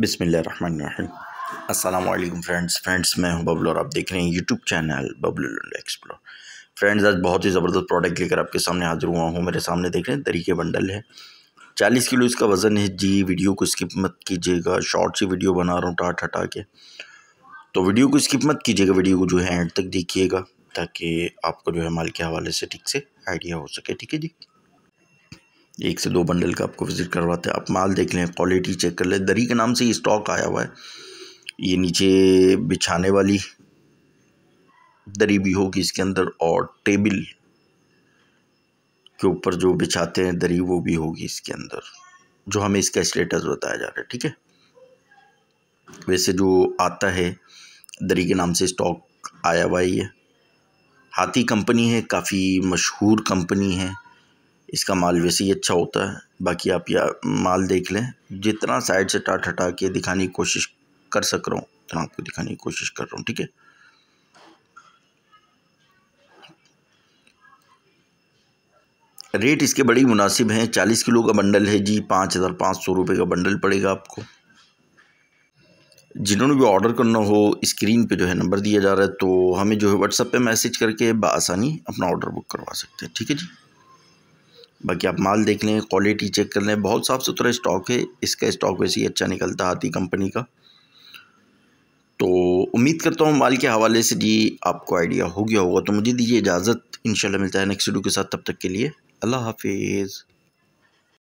बिसमीम् अल्लाम friends friends मैं हूं बबलू और आप देख रहे हैं YouTube channel Bablu explore friends आज बहुत ही ज़बरदस्त प्रोडक्ट लेकर आपके सामने हाजिर हुआ हूँ मेरे सामने देख रहे हैं तरीके बंडल है चालीस किलो इसका वज़न है जी वीडियो को स्किप मत कीजिएगा शॉर्ट सी वीडियो बना रहा हूँ टाट हटा के तो वीडियो को स्किप मत कीजिएगा वीडियो को जो है एंड तक देखिएगा ताकि आपको जो है माल के हवाले से ठीक से आइडिया हो सके ठीक है जी एक से दो बंडल का आपको विज़िट करवाते हैं आप माल देख लें क्वालिटी चेक कर लें दरी के नाम से ये स्टॉक आया हुआ है ये नीचे बिछाने वाली दरी भी होगी इसके अंदर और टेबल के ऊपर जो बिछाते हैं दरी वो भी होगी इसके अंदर जो हमें इसका स्टेटस बताया जा रहा है ठीक है वैसे जो आता है दरी के नाम से स्टॉक आया हुआ ही है हाथी कंपनी है काफ़ी मशहूर कंपनी है इसका माल वैसे ही अच्छा होता है बाकी आप या माल देख लें जितना साइड से टाट हटा के दिखाने की कोशिश कर सक रहा हूँ उतना आपको दिखाने की कोशिश कर रहा हूँ ठीक है रेट इसके बड़ी मुनासिब हैं चालीस किलो का बंडल है जी पाँच हज़ार पाँच सौ रुपये का बंडल पड़ेगा आपको जिन्होंने भी ऑर्डर करना हो स्क्रीन पे जो है नंबर दिया जा रहा है तो हमें जो है व्हाट्सअप पे मैसेज करके बसानी अपना ऑर्डर बुक करवा सकते हैं ठीक है जी बाकी आप माल देख लें क्वालिटी चेक कर लें बहुत साफ़ सुथरा स्टॉक है इसका स्टॉक वैसे ही अच्छा निकलता हाथी कंपनी का तो उम्मीद करता हूँ माल के हवाले से जी आपको आइडिया हो गया होगा तो मुझे दीजिए इजाज़त इंशाल्लाह मिलता है नेक्स्ट वीडियो के साथ तब तक के लिए अल्लाह हाफिज़